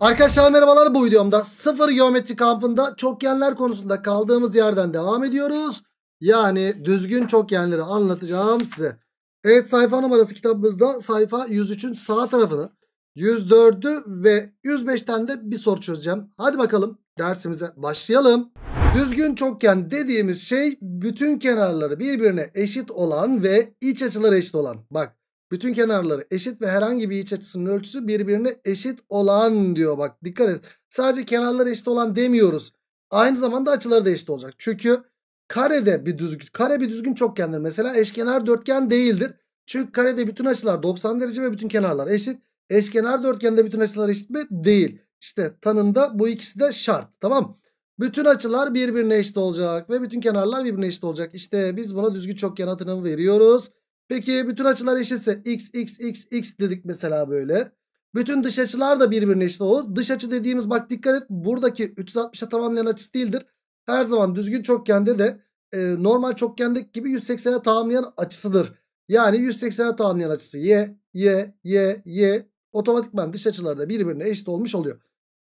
Arkadaşlar merhabalar bu videomda sıfır geometri kampında çokgenler konusunda kaldığımız yerden devam ediyoruz. Yani düzgün çokgenleri anlatacağım size. Evet sayfa numarası kitabımızda sayfa 103'ün sağ tarafını 104'ü ve 105'ten de bir soru çözeceğim. Hadi bakalım dersimize başlayalım. Düzgün çokgen dediğimiz şey bütün kenarları birbirine eşit olan ve iç açıları eşit olan. Bak bütün kenarları eşit ve herhangi bir iç açısının ölçüsü birbirine eşit olan diyor. Bak dikkat et. Sadece kenarları eşit olan demiyoruz. Aynı zamanda açıları da eşit olacak. Çünkü karede bir düzgün kare bir düzgün çokgendir. Mesela eşkenar dörtgen değildir. Çünkü karede bütün açılar 90 derece ve bütün kenarlar eşit. Eşkenar dörtgende bütün açılar eşit mi? Değil. İşte tanımda bu ikisi de şart. Tamam Bütün açılar birbirine eşit olacak ve bütün kenarlar birbirine eşit olacak. İşte biz buna düzgün çokgen adını veriyoruz. Peki bütün açılar eşitse x x x x dedik mesela böyle. Bütün dış açılar da birbirine eşit olur. Dış açı dediğimiz bak dikkat et buradaki 360'a tamamlayan açısı değildir. Her zaman düzgün çokgende de e, normal çokgende gibi 180'e tamamlayan açısıdır. Yani 180'e tamamlayan açısı y, y, y, y otomatikman dış açıları da birbirine eşit olmuş oluyor.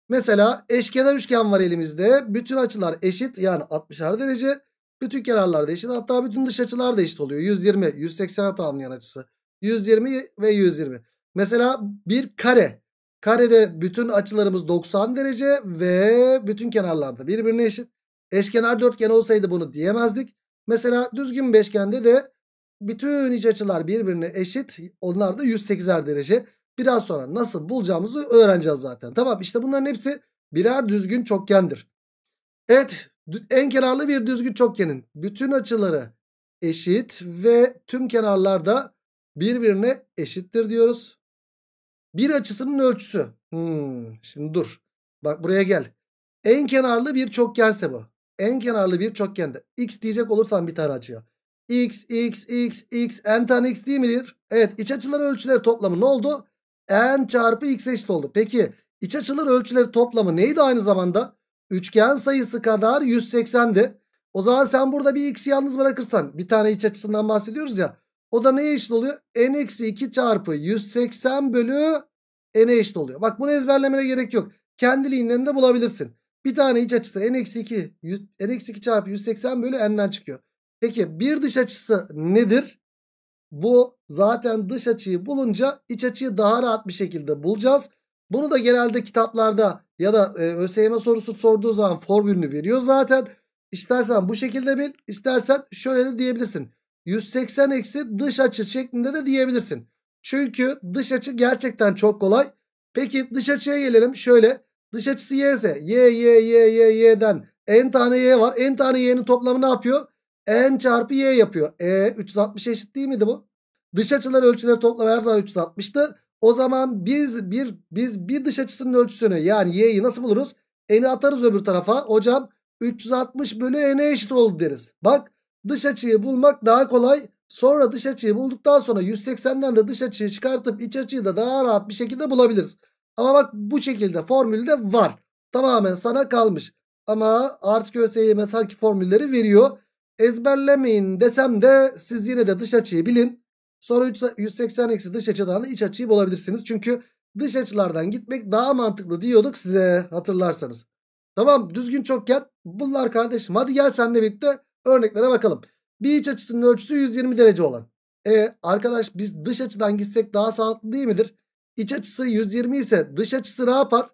Mesela eşkenar üçgen var elimizde. Bütün açılar eşit yani 60'ar derece. Bütün kenarlar da eşit. Hatta bütün dış açılar da eşit oluyor. 120, 180 tamamlayan açısı. 120 ve 120. Mesela bir kare. Karede bütün açılarımız 90 derece ve bütün kenarlarda birbirine eşit. Eşkenar dörtgen olsaydı bunu diyemezdik. Mesela düzgün beşgende de bütün iç açılar birbirine eşit. Onlar da 108'er derece. Biraz sonra nasıl bulacağımızı öğreneceğiz zaten. Tamam işte bunların hepsi birer düzgün çokgendir. Evet en kenarlı bir düzgün çokgenin bütün açıları eşit ve tüm kenarlar da birbirine eşittir diyoruz. Bir açısının ölçüsü. Hmm, şimdi dur. Bak buraya gel. En kenarlı bir çokgense bu. En kenarlı bir çokgende. X diyecek olursan bir tane açıya. X, X, X, X. N tane X değil midir? Evet iç açıların ölçüleri toplamı ne oldu? N çarpı X eşit oldu. Peki iç açıların ölçüleri toplamı neydi aynı zamanda? Üçgen sayısı kadar 180'di. O zaman sen burada bir x'i yalnız bırakırsan bir tane iç açısından bahsediyoruz ya. O da neye eşit oluyor? n-2 çarpı 180 bölü n eşit oluyor. Bak bunu ezberlemene gerek yok. Kendiliğinden de bulabilirsin. Bir tane iç açısı n-2 n-2 çarpı 180 bölü n'den çıkıyor. Peki bir dış açısı nedir? Bu zaten dış açıyı bulunca iç açıyı daha rahat bir şekilde bulacağız. Bunu da genelde kitaplarda ya da e, ÖSYM sorusu sorduğu zaman formülünü veriyor zaten. İstersen bu şekilde bil, istersen şöyle de diyebilirsin. 180 eksi dış açı şeklinde de diyebilirsin. Çünkü dış açı gerçekten çok kolay. Peki dış açıya gelelim. Şöyle dış açısı y ise y y y y y'den n tane y var. n tane y'nin toplamı ne yapıyor? n çarpı y yapıyor. E 360 eşit değil miydi bu? Dış açılar ölçüleri toplamı her zaman 360'tı. O zaman biz bir biz bir dış açısının ölçüsünü yani y'yi nasıl buluruz? N'i atarız öbür tarafa. Hocam 360 bölü n'e eşit oldu deriz. Bak dış açıyı bulmak daha kolay. Sonra dış açıyı bulduktan sonra 180'den de dış açıyı çıkartıp iç açıyı da daha rahat bir şekilde bulabiliriz. Ama bak bu şekilde formülde var. Tamamen sana kalmış. Ama artık ÖSYM sanki formülleri veriyor. Ezberlemeyin desem de siz yine de dış açıyı bilin. Sonra 180 eksi dış açıdan da iç açıyı bulabilirsiniz. Çünkü dış açılardan gitmek daha mantıklı diyorduk size hatırlarsanız. Tamam düzgün çokgen bunlar kardeşim. Hadi gel seninle birlikte örneklere bakalım. Bir iç açısının ölçüsü 120 derece olan. E arkadaş biz dış açıdan gitsek daha sağlıklı değil midir? İç açısı 120 ise dış açısı ne yapar?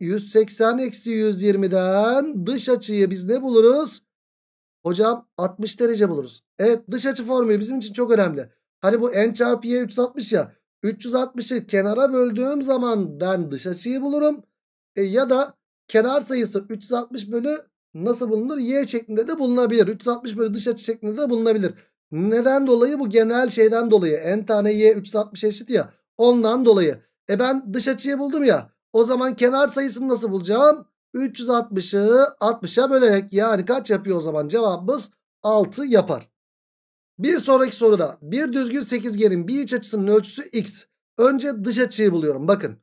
180 eksi 120'den dış açıyı biz ne buluruz? Hocam 60 derece buluruz. Evet dış açı formülü bizim için çok önemli. Hani bu n çarpı y 360 ya. 360'ı kenara böldüğüm zaman ben dış açıyı bulurum. E, ya da kenar sayısı 360 bölü nasıl bulunur? Y şeklinde de bulunabilir. 360 bölü dış açı şeklinde de bulunabilir. Neden dolayı? Bu genel şeyden dolayı. N tane Y 360 eşit ya. Ondan dolayı. E ben dış açıyı buldum ya. O zaman kenar sayısını nasıl bulacağım? 360'ı 60'a bölerek yani kaç yapıyor o zaman? Cevabımız 6 yapar. Bir sonraki soruda bir düzgün sekizgenin bir iç açısının ölçüsü x. Önce dış açıyı buluyorum bakın.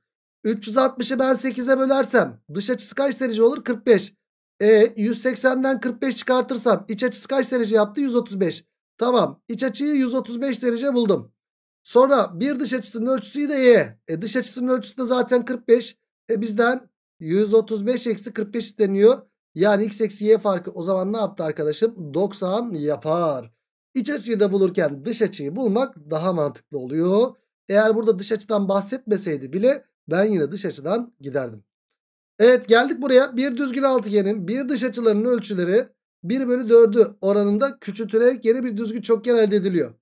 360'ı ben 8'e bölersem dış açısı kaç derece olur? 45. E 180'den 45 çıkartırsam iç açısı kaç derece yaptı? 135. Tamam iç açıyı 135 derece buldum. Sonra bir dış açısının ölçüsü de y. E dış açısının ölçüsü de zaten 45. E bizden 135 eksi 45 deniyor. Yani x eksi y farkı o zaman ne yaptı arkadaşım? 90 yapar. İç açıyı da bulurken dış açıyı bulmak daha mantıklı oluyor. Eğer burada dış açıdan bahsetmeseydi bile ben yine dış açıdan giderdim. Evet geldik buraya. Bir düzgün altıgenin bir dış açılarının ölçüleri 1 bölü 4'ü oranında küçültülerek yeni bir düzgün çokgen elde ediliyor.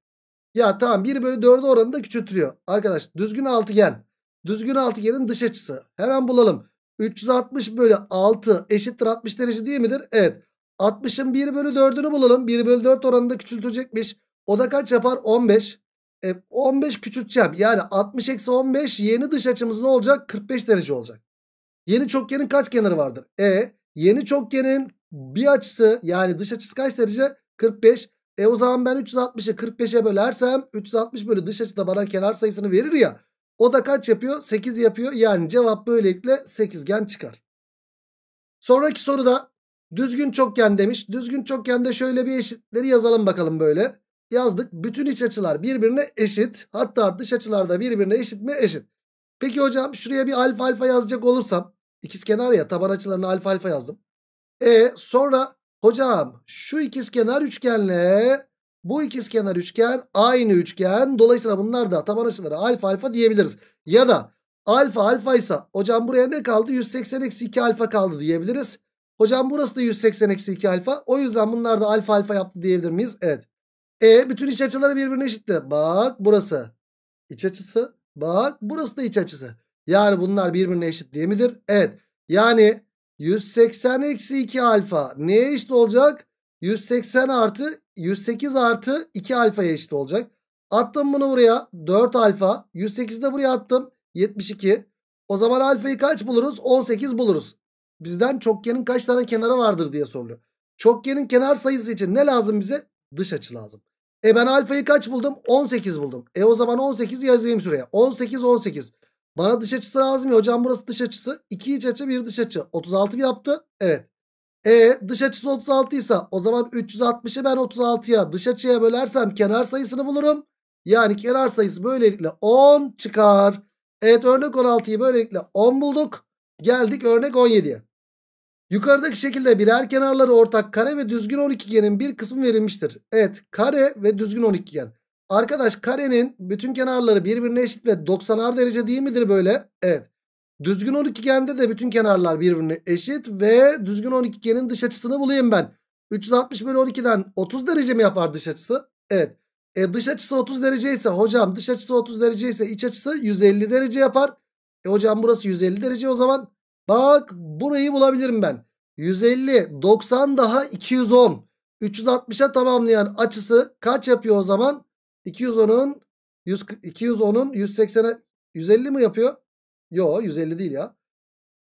Ya tamam 1 bölü 4'ü oranında küçültülüyor. Arkadaş düzgün altıgen. Düzgün altıgenin dış açısı. Hemen bulalım. 360 bölü 6 eşittir 60 derece değil midir? Evet. 60'ın 1 bölü 4'ünü bulalım. 1 bölü 4 oranında küçültecekmiş. O da kaç yapar? 15. E, 15 küçülteceğim. Yani 60 eksi 15 yeni dış açımız ne olacak? 45 derece olacak. Yeni çokgenin kaç kenarı vardır? E yeni çokgenin bir açısı yani dış açısı kaç derece? 45. E o zaman ben 360'ı 45'e bölersem 360 bölü dış açıda bana kenar sayısını verir ya. O da kaç yapıyor? 8 yapıyor. Yani cevap böylelikle 8 gen çıkar. Sonraki soruda Düzgün çokgen demiş. Düzgün çokgende şöyle bir eşitleri yazalım bakalım böyle. Yazdık. Bütün iç açılar birbirine eşit. Hatta dış açılar da birbirine eşit mi? Eşit. Peki hocam şuraya bir alfa alfa yazacak olursam. İkizkenar ya taban açılarına alfa alfa yazdım. E sonra hocam şu ikizkenar üçgenle bu ikizkenar üçgen aynı üçgen. Dolayısıyla bunlar da taban açıları alfa alfa diyebiliriz. Ya da alfa alfa ise hocam buraya ne kaldı? 180 eksi 2 alfa kaldı diyebiliriz. Hocam burası da 180 eksi 2 alfa. O yüzden bunlar da alfa alfa yaptı diyebilir miyiz? Evet. E bütün iç açıları birbirine eşitti. Bak burası iç açısı. Bak burası da iç açısı. Yani bunlar birbirine eşit değil midir? Evet. Yani 180 eksi 2 alfa neye eşit olacak? 180 artı 108 artı 2 alfaya eşit olacak. Attım bunu buraya 4 alfa. 108'i de buraya attım 72. O zaman alfayı kaç buluruz? 18 buluruz. Bizden çokgenin kaç tane kenarı vardır diye soruluyor. Çokgenin kenar sayısı için ne lazım bize? Dış açı lazım. E ben alfayı kaç buldum? 18 buldum. E o zaman 18 yazayım şuraya. 18 18. Bana dış açısı lazım ya hocam burası dış açısı. 2 iç açı 1 dış açı. 36 yaptı. Evet. E dış açısı 36 ise o zaman 360'ı ben 36'ya dış açıya bölersem kenar sayısını bulurum. Yani kenar sayısı böylelikle 10 çıkar. Evet örnek 16'yı böylelikle 10 bulduk. Geldik örnek 17'ye. Yukarıdaki şekilde birer kenarları ortak kare ve düzgün 12'genin bir kısmı verilmiştir. Evet kare ve düzgün 12'gen. Arkadaş karenin bütün kenarları birbirine eşit ve 90'ar derece değil midir böyle? Evet. Düzgün 12'gende de bütün kenarlar birbirine eşit ve düzgün 12'genin dış açısını bulayım ben. 360 bölü 12'den 30 derece mi yapar dış açısı? Evet. E dış açısı 30 derece ise hocam dış açısı 30 derece ise iç açısı 150 derece yapar. E hocam burası 150 derece o zaman Bak burayı bulabilirim ben. 150, 90 daha 210. 360'a tamamlayan açısı kaç yapıyor o zaman? 210'un 210'un 180'e 150 mi yapıyor? Yo 150 değil ya.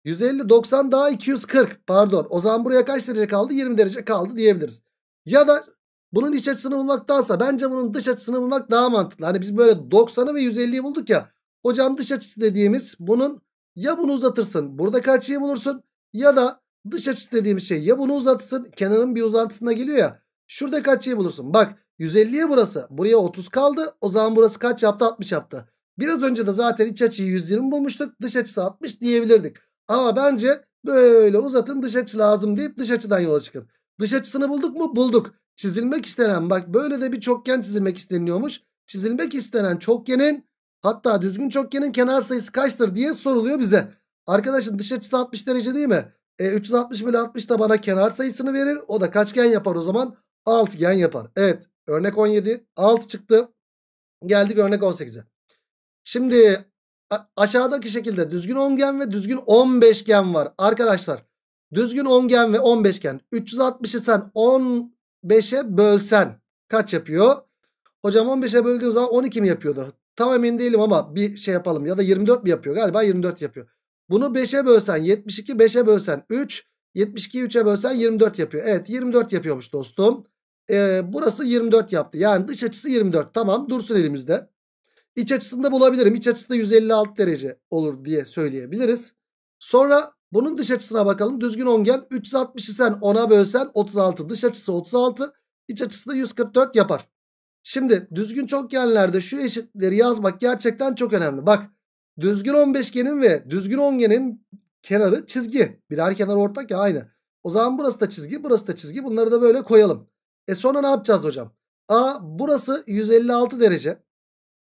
150 90 daha 240 pardon. O zaman buraya kaç derece kaldı? 20 derece kaldı diyebiliriz. Ya da bunun iç açısını bulmaktansa bence bunun dış açısını bulmak daha mantıklı. Hani biz böyle 90'ı ve 150'yi bulduk ya. Hocam dış açısı dediğimiz bunun ya bunu uzatırsın burada açıyı bulursun. Ya da dış açısı dediğim şey ya bunu uzatırsın kenarın bir uzantısına geliyor ya. şurada açıyı bulursun. Bak 150'ye burası. Buraya 30 kaldı. O zaman burası kaç yaptı? 60 yaptı. Biraz önce de zaten iç açıyı 120 bulmuştuk. Dış açısı 60 diyebilirdik. Ama bence böyle uzatın dış açı lazım deyip dış açıdan yola çıkın. Dış açısını bulduk mu? Bulduk. Çizilmek istenen bak böyle de bir çokgen çizilmek isteniyormuş. Çizilmek istenen çokgenin Hatta düzgün çokgenin kenar sayısı kaçtır diye soruluyor bize. Arkadaşın dış açısı 60 derece değil mi? E, 360 bölü 60 da bana kenar sayısını verir. O da kaçgen yapar o zaman? Altıgen yapar. Evet örnek 17 6 çıktı. Geldik örnek 18'e. Şimdi aşağıdaki şekilde düzgün ongen ve düzgün 15gen var. Arkadaşlar düzgün ongen ve 15gen 360'ı sen 15'e bölsen kaç yapıyor? Hocam 15'e böldüğün zaman 12 mi yapıyordu? Tam emin değilim ama bir şey yapalım. Ya da 24 mi yapıyor? Galiba 24 yapıyor. Bunu 5'e bölsen 72, 5'e bölsen 3, 72'yi 3'e bölsen 24 yapıyor. Evet 24 yapıyormuş dostum. Ee, burası 24 yaptı. Yani dış açısı 24. Tamam dursun elimizde. İç açısını da bulabilirim. İç açısı da 156 derece olur diye söyleyebiliriz. Sonra bunun dış açısına bakalım. Düzgün ongen 360'ı sen 10'a bölsen 36. Dış açısı 36. İç açısı da 144 yapar. Şimdi düzgün çokgenlerde şu eşitleri yazmak gerçekten çok önemli. Bak düzgün 15 genin ve düzgün 10 genin kenarı çizgi. Birer kenar ortak ya aynı. O zaman burası da çizgi burası da çizgi bunları da böyle koyalım. E sonra ne yapacağız hocam? A burası 156 derece.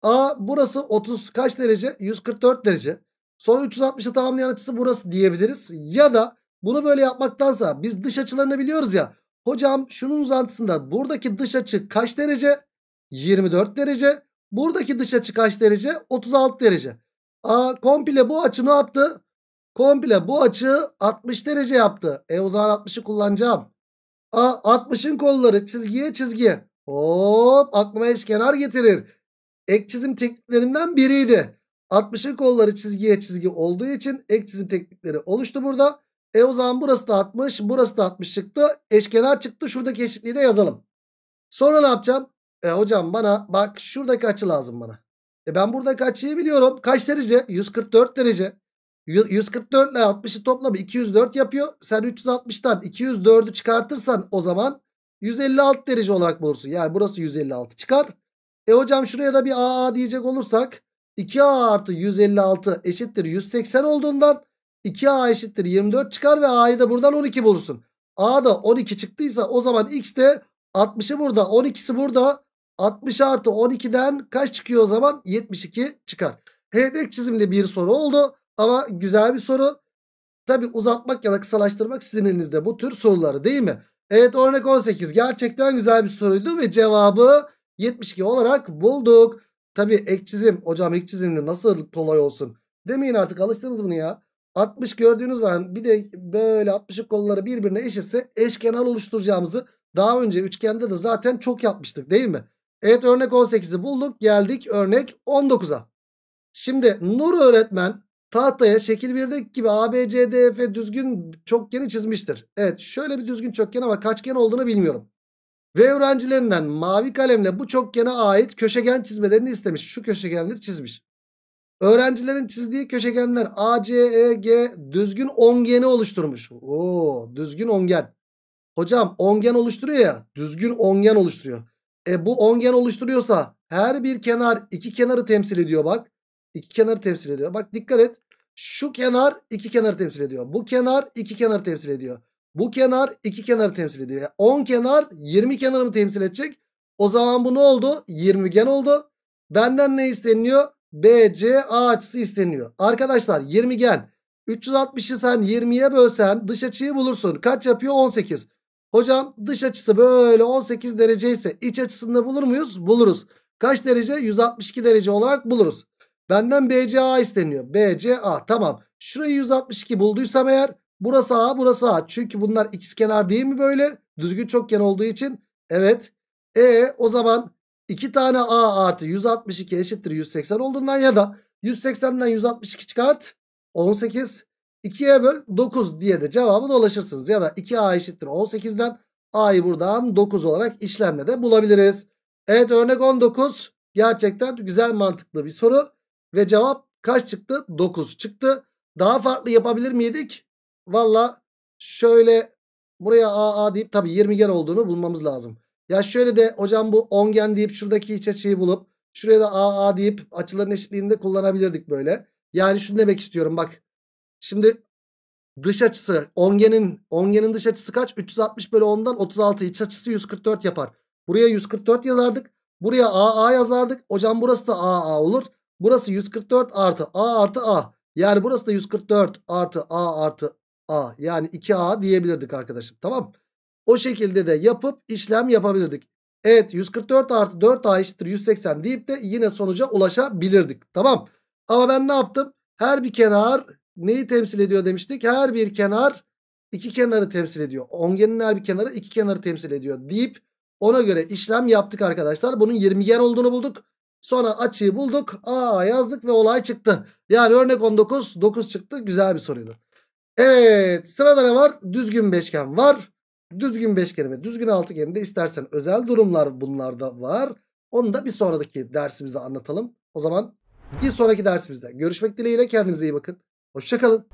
A burası 30 kaç derece? 144 derece. Sonra 360'ı tamamlayan açısı burası diyebiliriz. Ya da bunu böyle yapmaktansa biz dış açılarını biliyoruz ya. Hocam şunun uzantısında buradaki dış açı kaç derece? 24 derece. Buradaki dışa çıkış derece? 36 derece. A komple bu açı ne yaptı? Komple bu açı 60 derece yaptı. E o zaman 60'ı kullanacağım. A 60'ın kolları çizgiye çizgi. Hop aklıma eşkenar getirir. Ek çizim tekniklerinden biriydi. 60'ın kolları çizgiye çizgi olduğu için ek çizim teknikleri oluştu burada. E o zaman burası da 60, burası da 60 çıktı. Eşkenar çıktı. Şuradaki eşitliği de yazalım. Sonra ne yapacağım? E hocam bana bak şuradaki açı lazım bana. E ben buradaki açıyı biliyorum. Kaç derece? 144 derece. 144 ile 60'ı toplamı 204 yapıyor. Sen 360'tan 204'ü çıkartırsan o zaman 156 derece olarak bulursun. Yani burası 156 çıkar. E hocam şuraya da bir AA diyecek olursak 2A artı 156 eşittir 180 olduğundan 2A eşittir 24 çıkar ve A'yı da buradan 12 bulursun. A da 12 çıktıysa o zaman X de 60'ı burada 12'si burada 60 artı 12'den kaç çıkıyor o zaman? 72 çıkar. Hedek çizimli bir soru oldu ama güzel bir soru. Tabi uzatmak ya da kısalaştırmak sizin elinizde bu tür soruları değil mi? Evet örnek 18 gerçekten güzel bir soruydu ve cevabı 72 olarak bulduk. Tabi ek çizim hocam ek çizimli nasıl kolay olsun demeyin artık alıştınız bunu ya. 60 gördüğünüz zaman bir de böyle 60'ın kolları birbirine eşitse eşkenar oluşturacağımızı daha önce üçgende de zaten çok yapmıştık değil mi? Evet örnek 18'i bulduk. Geldik örnek 19'a. Şimdi Nur öğretmen tahtaya şekil 1'deki gibi ABCDF düzgün çokgeni çizmiştir. Evet şöyle bir düzgün çokgen ama kaçgen olduğunu bilmiyorum. Ve öğrencilerinden mavi kalemle bu çokgene ait köşegen çizmelerini istemiş. Şu köşegenleri çizmiş. Öğrencilerin çizdiği köşegenler A, C, E, G düzgün ongeni oluşturmuş. Oo, düzgün ongen. Hocam ongen oluşturuyor ya düzgün ongen oluşturuyor. E bu ongen oluşturuyorsa her bir kenar iki kenarı temsil ediyor bak. İki kenarı temsil ediyor. Bak dikkat et. Şu kenar iki kenarı temsil ediyor. Bu kenar iki kenarı temsil ediyor. Bu kenar iki kenarı temsil ediyor. 10 e, yani kenar 20 kenarı mı temsil edecek? O zaman bu ne oldu? 20 gen oldu. Benden ne isteniyor? BCA açısı isteniyor. Arkadaşlar 20 gen. 360'ı sen 20'ye bölsen dış açıyı bulursun. Kaç yapıyor? 18. Hocam dış açısı böyle 18 derece ise iç açısında bulur muyuz? Buluruz. Kaç derece? 162 derece olarak buluruz. Benden BCA isteniyor. BCA tamam. Şurayı 162 bulduysam eğer burası A burası A. Çünkü bunlar ikizkenar değil mi böyle? Düzgün çokgen olduğu için. Evet. E o zaman 2 tane A artı 162 eşittir 180 olduğundan ya da 180'den 162 çıkart. 18. 2'ye böl 9 diye de cevabı dolaşırsınız Ya da 2a eşittir 18'den a'yı buradan 9 olarak işlemle de bulabiliriz. Evet örnek 19 gerçekten güzel mantıklı bir soru. Ve cevap kaç çıktı? 9 çıktı. Daha farklı yapabilir miydik? Valla şöyle buraya AA a deyip tabi 20 gen olduğunu bulmamız lazım. Ya şöyle de hocam bu 10 gen deyip şuradaki iç açıyı bulup şuraya da AA a deyip açıların eşitliğini de kullanabilirdik böyle. Yani şunu demek istiyorum bak Şimdi dış açısı ongenin ongenin dış açısı kaç? 360 bölü 10'dan 36 iç açısı 144 yapar. Buraya 144 yazardık. Buraya AA yazardık. Hocam burası da AA olur. Burası 144 artı A artı A. Yani burası da 144 artı A artı A. Yani 2A diyebilirdik arkadaşım. Tamam O şekilde de yapıp işlem yapabilirdik. Evet 144 artı 4A eşittir 180 deyip de yine sonuca ulaşabilirdik. Tamam. Ama ben ne yaptım? Her bir kenar neyi temsil ediyor demiştik? Her bir kenar iki kenarı temsil ediyor. Ongenin her bir kenarı iki kenarı temsil ediyor deyip ona göre işlem yaptık arkadaşlar. Bunun 20 yer olduğunu bulduk. Sonra açıyı bulduk. Aa yazdık ve olay çıktı. Yani örnek 19 9 çıktı. Güzel bir soruydu. Evet sırada ne var? Düzgün beşgen var. Düzgün beşgen ve düzgün altıgeni de istersen özel durumlar bunlarda var. Onu da bir sonraki dersimizde anlatalım. O zaman bir sonraki dersimizde görüşmek dileğiyle kendinize iyi bakın. Hoşçakalın.